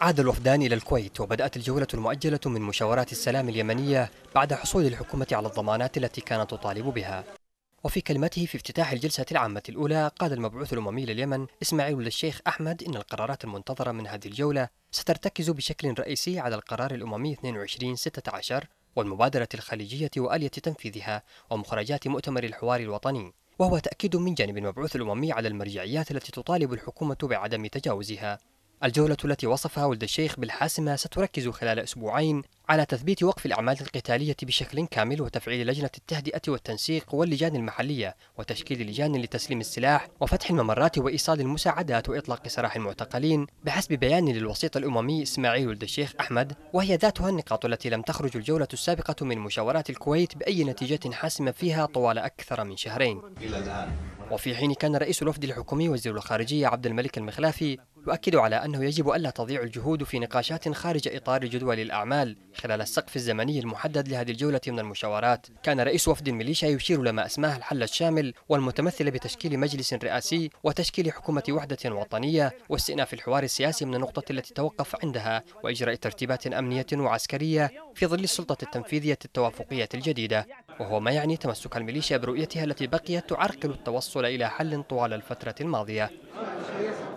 عاد الوفدان إلى الكويت وبدأت الجولة المؤجلة من مشاورات السلام اليمنية بعد حصول الحكومة على الضمانات التي كانت تطالب بها وفي كلمته في افتتاح الجلسة العامة الأولى قال المبعوث الأممي لليمن إسماعيل للشيخ أحمد إن القرارات المنتظرة من هذه الجولة سترتكز بشكل رئيسي على القرار الأممي 2216 والمبادرة الخليجية وآلية تنفيذها ومخرجات مؤتمر الحوار الوطني وهو تأكيد من جانب المبعوث الأممي على المرجعيات التي تطالب الحكومة بعدم تجاوزها الجولة التي وصفها ولد الشيخ بالحاسمة ستركز خلال أسبوعين على تثبيت وقف الأعمال القتالية بشكل كامل وتفعيل لجنة التهدئة والتنسيق واللجان المحلية وتشكيل لجان لتسليم السلاح وفتح الممرات وإيصال المساعدات وإطلاق سراح المعتقلين بحسب بيان للوسيط الأممي إسماعيل ولد الشيخ أحمد وهي ذاتها النقاط التي لم تخرج الجولة السابقة من مشاورات الكويت بأي نتيجة حاسمة فيها طوال أكثر من شهرين وفي حين كان رئيس الوفد الحكومي وزير الخارجية عبد الملك المخلافي يؤكد على أنه يجب ألا تضيع الجهود في نقاشات خارج إطار جدول الأعمال خلال السقف الزمني المحدد لهذه الجولة من المشاورات كان رئيس وفد الميليشيا يشير لما أسماه الحل الشامل والمتمثل بتشكيل مجلس رئاسي وتشكيل حكومة وحدة وطنية واستئناف الحوار السياسي من النقطة التي توقف عندها وإجراء ترتيبات أمنية وعسكرية في ظل السلطة التنفيذية التوافقية الجديدة وهو ما يعني تمسك الميليشيا برؤيتها التي بقيت تعرقل التوصل إلى حل طوال الفترة الماضية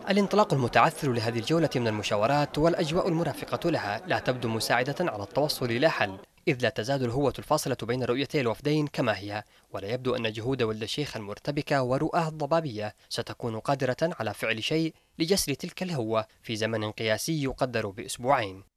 الانطلاق المتعثر لهذه الجولة من المشاورات والأجواء المرافقة لها لا تبدو مساعدة على التوصل إلى حل إذ لا تزال الهوة الفاصلة بين رؤيتي الوفدين كما هي ولا يبدو أن جهود ولد الشيخ المرتبكة ورؤاه الضبابية ستكون قادرة على فعل شيء لجسر تلك الهوة في زمن قياسي يقدر بأسبوعين